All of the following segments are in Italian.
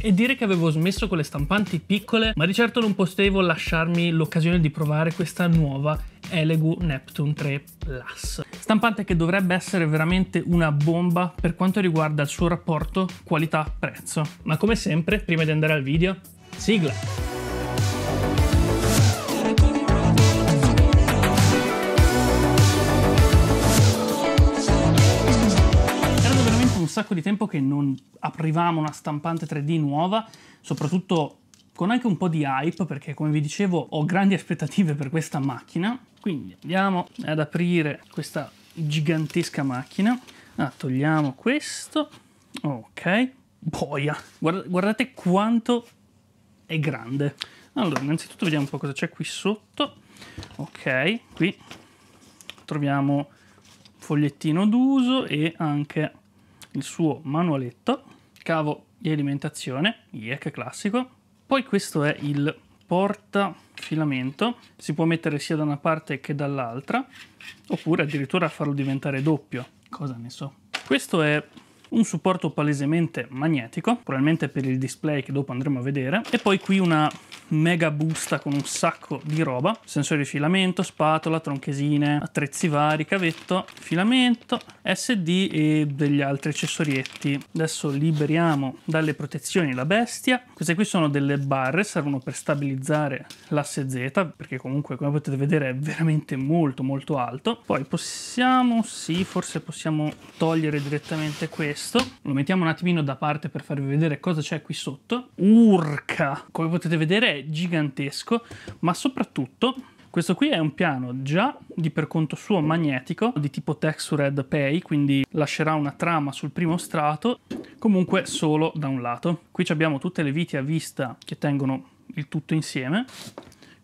E dire che avevo smesso con le stampanti piccole, ma di certo non potevo lasciarmi l'occasione di provare questa nuova Elegu Neptune 3 Plus. Stampante che dovrebbe essere veramente una bomba per quanto riguarda il suo rapporto qualità-prezzo. Ma come sempre, prima di andare al video, sigla! sacco di tempo che non aprivamo una stampante 3D nuova, soprattutto con anche un po' di hype, perché come vi dicevo ho grandi aspettative per questa macchina. Quindi andiamo ad aprire questa gigantesca macchina. Ah, togliamo questo. Ok. Boia. Guarda, guardate quanto è grande. Allora, innanzitutto vediamo un po' cosa c'è qui sotto. Ok, qui troviamo fogliettino d'uso e anche il suo manualetto, cavo di alimentazione, IEC classico, poi questo è il porta filamento, si può mettere sia da una parte che dall'altra, oppure addirittura farlo diventare doppio, cosa ne so. Questo è un supporto palesemente magnetico, probabilmente per il display che dopo andremo a vedere, e poi qui una mega busta con un sacco di roba, sensore di filamento, spatola, tronchesine, attrezzi vari, cavetto, filamento, SD e degli altri accessorietti. Adesso liberiamo dalle protezioni la bestia. Queste qui sono delle barre, servono per stabilizzare l'asse Z, perché comunque come potete vedere è veramente molto molto alto. Poi possiamo, sì, forse possiamo togliere direttamente questo questo. Lo mettiamo un attimino da parte per farvi vedere cosa c'è qui sotto. Urca! Come potete vedere è gigantesco, ma soprattutto questo qui è un piano già di per conto suo magnetico, di tipo Textured Pay, quindi lascerà una trama sul primo strato, comunque solo da un lato. Qui abbiamo tutte le viti a vista che tengono il tutto insieme.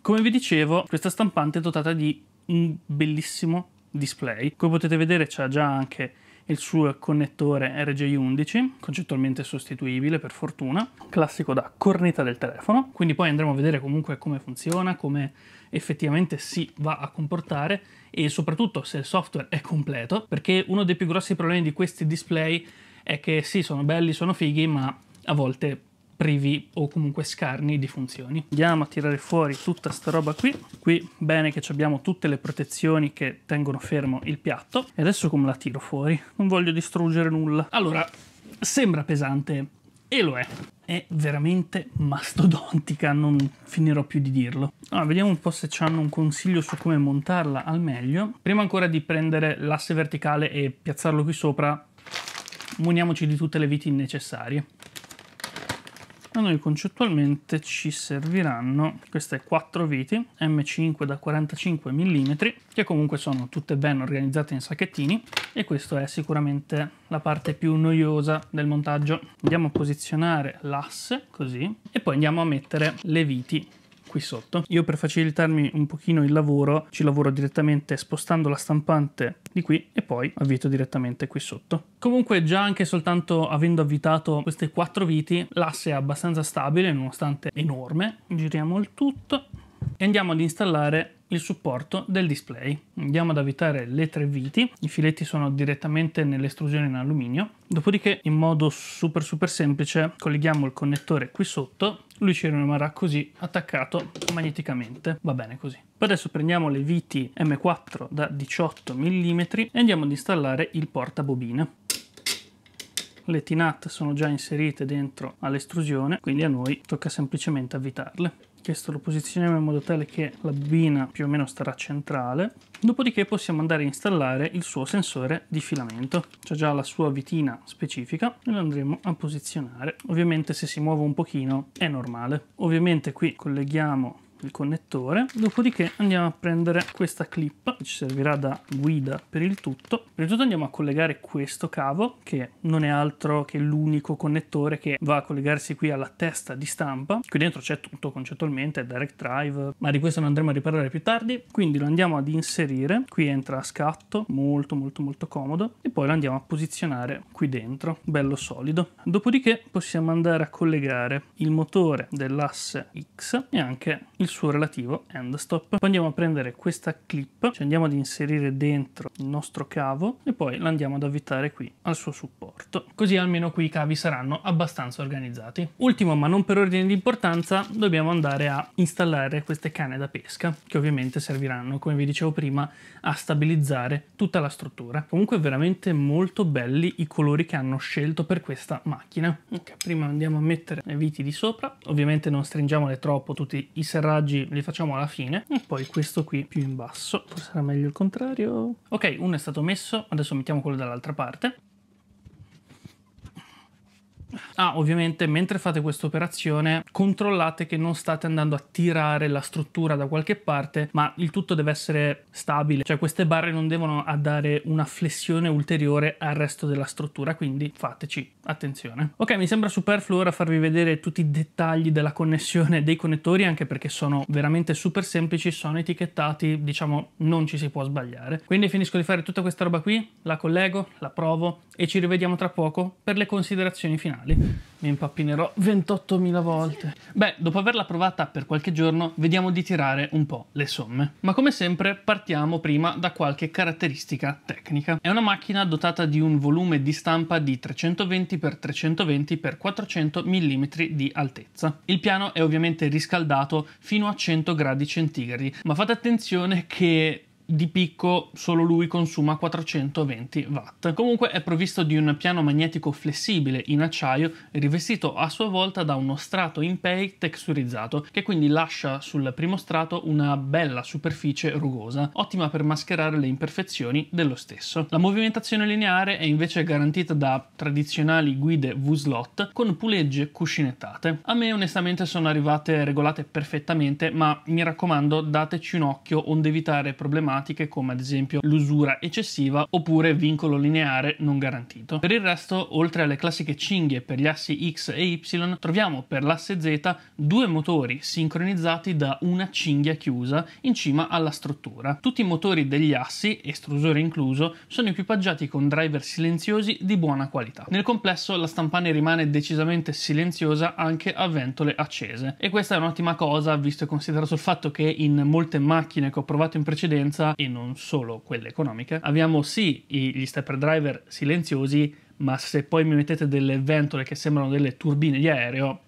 Come vi dicevo, questa stampante è dotata di un bellissimo display. Come potete vedere c'è già anche il suo connettore RJ11, concettualmente sostituibile per fortuna, classico da cornetta del telefono, quindi poi andremo a vedere comunque come funziona, come effettivamente si va a comportare e soprattutto se il software è completo, perché uno dei più grossi problemi di questi display è che sì, sono belli, sono fighi, ma a volte privi o comunque scarni di funzioni. Andiamo a tirare fuori tutta sta roba qui. Qui bene che abbiamo tutte le protezioni che tengono fermo il piatto. E adesso come la tiro fuori? Non voglio distruggere nulla. Allora, sembra pesante e lo è. È veramente mastodontica, non finirò più di dirlo. Allora, ah, vediamo un po' se ci hanno un consiglio su come montarla al meglio. Prima ancora di prendere l'asse verticale e piazzarlo qui sopra, muniamoci di tutte le viti necessarie a noi concettualmente ci serviranno queste quattro viti M5 da 45 mm che comunque sono tutte ben organizzate in sacchettini e questa è sicuramente la parte più noiosa del montaggio. Andiamo a posizionare l'asse così e poi andiamo a mettere le viti qui sotto. Io per facilitarmi un pochino il lavoro ci lavoro direttamente spostando la stampante di qui e poi avvito direttamente qui sotto. Comunque già anche soltanto avendo avvitato queste quattro viti l'asse è abbastanza stabile nonostante enorme. Giriamo il tutto e andiamo ad installare il supporto del display. Andiamo ad avvitare le tre viti, i filetti sono direttamente nell'estrusione in alluminio, dopodiché in modo super super semplice colleghiamo il connettore qui sotto, lui ci rimarrà così attaccato magneticamente, va bene così. Poi adesso prendiamo le viti M4 da 18 mm e andiamo ad installare il portabobine le T-nut sono già inserite dentro all'estrusione, quindi a noi tocca semplicemente avvitarle. Questo lo posizioniamo in modo tale che la bobina più o meno starà centrale. Dopodiché possiamo andare a installare il suo sensore di filamento. C'è già la sua vitina specifica e lo andremo a posizionare. Ovviamente se si muove un pochino è normale. Ovviamente qui colleghiamo il connettore, dopodiché andiamo a prendere questa clip che ci servirà da guida per il tutto. Prima di tutto andiamo a collegare questo cavo che non è altro che l'unico connettore che va a collegarsi qui alla testa di stampa. Qui dentro c'è tutto concettualmente, direct drive, ma di questo ne andremo a riparlare più tardi. Quindi lo andiamo ad inserire, qui entra a scatto, molto molto molto comodo, e poi lo andiamo a posizionare qui dentro, bello solido. Dopodiché possiamo andare a collegare il motore dell'asse X e anche il suo relativo end stop. Poi Andiamo a prendere questa clip, ci andiamo ad inserire dentro il nostro cavo e poi l'andiamo ad avvitare qui al suo supporto. Così almeno qui i cavi saranno abbastanza organizzati. Ultimo ma non per ordine di importanza dobbiamo andare a installare queste canne da pesca che ovviamente serviranno come vi dicevo prima a stabilizzare tutta la struttura. Comunque veramente molto belli i colori che hanno scelto per questa macchina. Ok, prima andiamo a mettere le viti di sopra, ovviamente non stringiamole troppo tutti i serraggi passaggi li facciamo alla fine e poi questo qui più in basso, forse era meglio il contrario. Ok, uno è stato messo, adesso mettiamo quello dall'altra parte. Ah, ovviamente mentre fate questa operazione controllate che non state andando a tirare la struttura da qualche parte, ma il tutto deve essere stabile, cioè queste barre non devono dare una flessione ulteriore al resto della struttura, quindi fateci attenzione. Ok, mi sembra superfluo ora farvi vedere tutti i dettagli della connessione dei connettori, anche perché sono veramente super semplici, sono etichettati, diciamo non ci si può sbagliare. Quindi finisco di fare tutta questa roba qui, la collego, la provo e ci rivediamo tra poco per le considerazioni finali mi impappinerò 28.000 volte. Beh, dopo averla provata per qualche giorno, vediamo di tirare un po' le somme. Ma come sempre partiamo prima da qualche caratteristica tecnica. È una macchina dotata di un volume di stampa di 320x320x400 mm di altezza. Il piano è ovviamente riscaldato fino a 100 gradi centigradi, ma fate attenzione che di picco solo lui consuma 420 watt. Comunque è provvisto di un piano magnetico flessibile in acciaio rivestito a sua volta da uno strato in pay texturizzato che quindi lascia sul primo strato una bella superficie rugosa, ottima per mascherare le imperfezioni dello stesso. La movimentazione lineare è invece garantita da tradizionali guide V-slot con pulegge cuscinettate. A me onestamente sono arrivate regolate perfettamente, ma mi raccomando dateci un occhio onde evitare problematiche problematiche come ad esempio l'usura eccessiva oppure vincolo lineare non garantito. Per il resto, oltre alle classiche cinghie per gli assi X e Y, troviamo per l'asse Z due motori sincronizzati da una cinghia chiusa in cima alla struttura. Tutti i motori degli assi, estrusore incluso, sono equipaggiati con driver silenziosi di buona qualità. Nel complesso la stampane rimane decisamente silenziosa anche a ventole accese e questa è un'ottima cosa visto e considerato il fatto che in molte macchine che ho provato in precedenza bassa e non solo quelle economiche, abbiamo sì gli stepper driver silenziosi, ma se poi mi mettete delle ventole che sembrano delle turbine di aereo,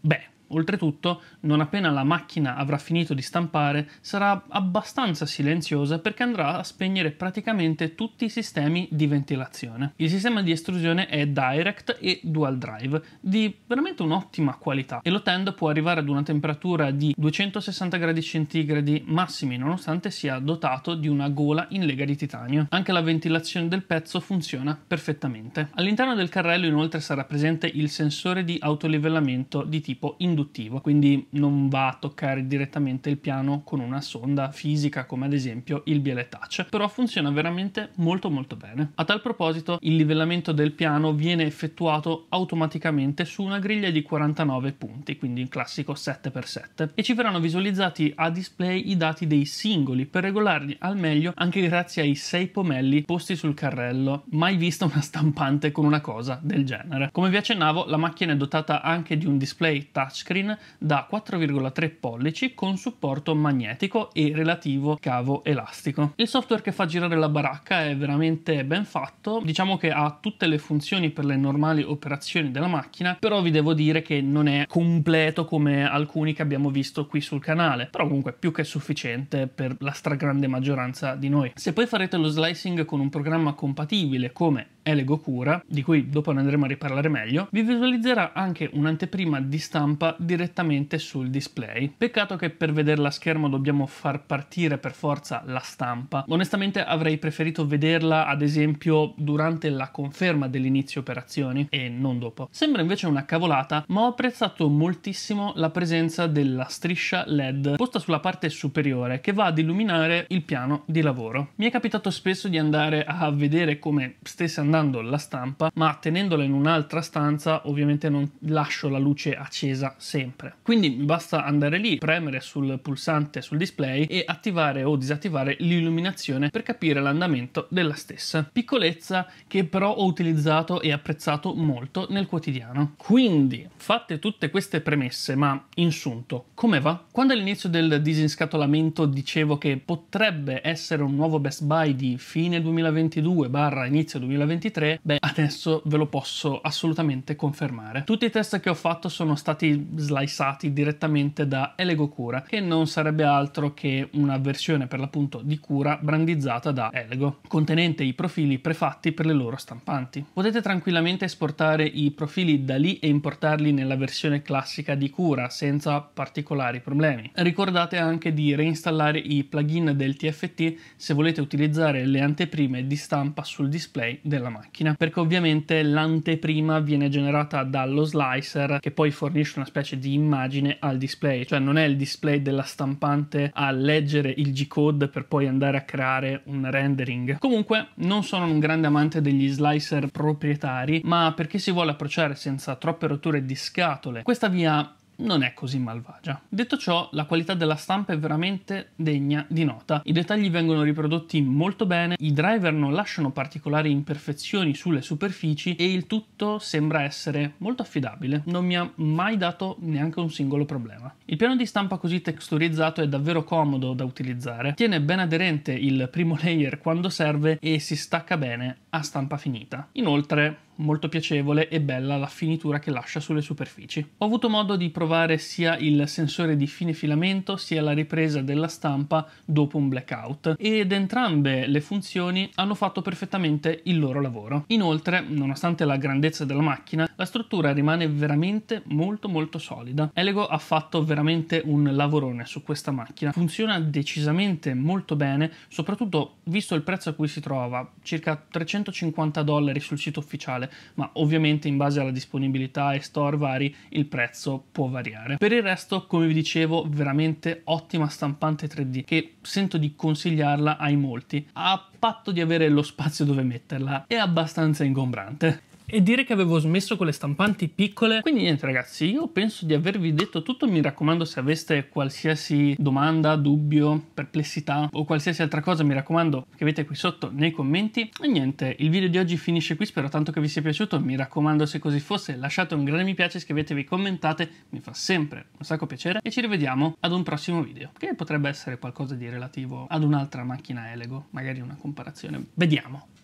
beh, Oltretutto, non appena la macchina avrà finito di stampare, sarà abbastanza silenziosa perché andrà a spegnere praticamente tutti i sistemi di ventilazione. Il sistema di estrusione è direct e dual drive, di veramente un'ottima qualità e l'Otend può arrivare ad una temperatura di 260 gradi centigradi massimi nonostante sia dotato di una gola in lega di titanio. Anche la ventilazione del pezzo funziona perfettamente. All'interno del carrello inoltre sarà presente il sensore di autolivellamento di tipo in induttivo, quindi non va a toccare direttamente il piano con una sonda fisica come ad esempio il Touch, però funziona veramente molto molto bene. A tal proposito il livellamento del piano viene effettuato automaticamente su una griglia di 49 punti, quindi un classico 7x7, e ci verranno visualizzati a display i dati dei singoli per regolarli al meglio anche grazie ai 6 pomelli posti sul carrello. Mai vista una stampante con una cosa del genere. Come vi accennavo, la macchina è dotata anche di un display touch touchscreen da 4,3 pollici con supporto magnetico e relativo cavo elastico. Il software che fa girare la baracca è veramente ben fatto, diciamo che ha tutte le funzioni per le normali operazioni della macchina, però vi devo dire che non è completo come alcuni che abbiamo visto qui sul canale, però comunque più che sufficiente per la stragrande maggioranza di noi. Se poi farete lo slicing con un programma compatibile come Elego Cura, di cui dopo ne andremo a riparlare meglio, vi visualizzerà anche un'anteprima di stampa direttamente sul display. Peccato che per vederla a schermo dobbiamo far partire per forza la stampa. Onestamente avrei preferito vederla ad esempio durante la conferma dell'inizio operazioni e non dopo. Sembra invece una cavolata, ma ho apprezzato moltissimo la presenza della striscia LED posta sulla parte superiore che va ad illuminare il piano di lavoro. Mi è capitato spesso di andare a vedere come stesse andando comandando la stampa, ma tenendola in un'altra stanza ovviamente non lascio la luce accesa sempre. Quindi basta andare lì, premere sul pulsante sul display e attivare o disattivare l'illuminazione per capire l'andamento della stessa. Piccolezza che però ho utilizzato e apprezzato molto nel quotidiano. Quindi, fatte tutte queste premesse, ma insunto, come va? Quando all'inizio del disinscatolamento dicevo che potrebbe essere un nuovo Best Buy di fine 2022 barra inizio 2023, 2023, beh adesso ve lo posso assolutamente confermare. Tutti i test che ho fatto sono stati slicati direttamente da Elego Cura, che non sarebbe altro che una versione per l'appunto di Cura brandizzata da Elego, contenente i profili prefatti per le loro stampanti. Potete tranquillamente esportare i profili da lì e importarli nella versione classica di Cura senza particolari problemi. Ricordate anche di reinstallare i plugin del TFT se volete utilizzare le anteprime di stampa sul display della macchina macchina, perché ovviamente l'anteprima viene generata dallo slicer che poi fornisce una specie di immagine al display, cioè non è il display della stampante a leggere il G-code per poi andare a creare un rendering. Comunque non sono un grande amante degli slicer proprietari, ma perché si vuole approcciare senza troppe rotture di scatole, questa via non è così malvagia. Detto ciò, la qualità della stampa è veramente degna di nota. I dettagli vengono riprodotti molto bene, i driver non lasciano particolari imperfezioni sulle superfici e il tutto sembra essere molto affidabile. Non mi ha mai dato neanche un singolo problema. Il piano di stampa così texturizzato è davvero comodo da utilizzare. Tiene ben aderente il primo layer quando serve e si stacca bene a stampa finita. Inoltre molto piacevole e bella la finitura che lascia sulle superfici. Ho avuto modo di provare sia il sensore di fine filamento sia la ripresa della stampa dopo un blackout ed entrambe le funzioni hanno fatto perfettamente il loro lavoro. Inoltre, nonostante la grandezza della macchina, la struttura rimane veramente molto molto solida. Elego ha fatto veramente un lavorone su questa macchina. Funziona decisamente molto bene, soprattutto visto il prezzo a cui si trova, circa 300 250 dollari sul sito ufficiale, ma ovviamente in base alla disponibilità e store vari il prezzo può variare. Per il resto, come vi dicevo, veramente ottima stampante 3D che sento di consigliarla ai molti, a patto di avere lo spazio dove metterla, è abbastanza ingombrante e dire che avevo smesso con le stampanti piccole. Quindi niente ragazzi, io penso di avervi detto tutto, mi raccomando se aveste qualsiasi domanda, dubbio, perplessità o qualsiasi altra cosa, mi raccomando scrivete qui sotto nei commenti. E niente, il video di oggi finisce qui, spero tanto che vi sia piaciuto, mi raccomando se così fosse lasciate un grande mi piace, iscrivetevi, commentate, mi fa sempre un sacco piacere e ci rivediamo ad un prossimo video, che potrebbe essere qualcosa di relativo ad un'altra macchina Elego, magari una comparazione, vediamo.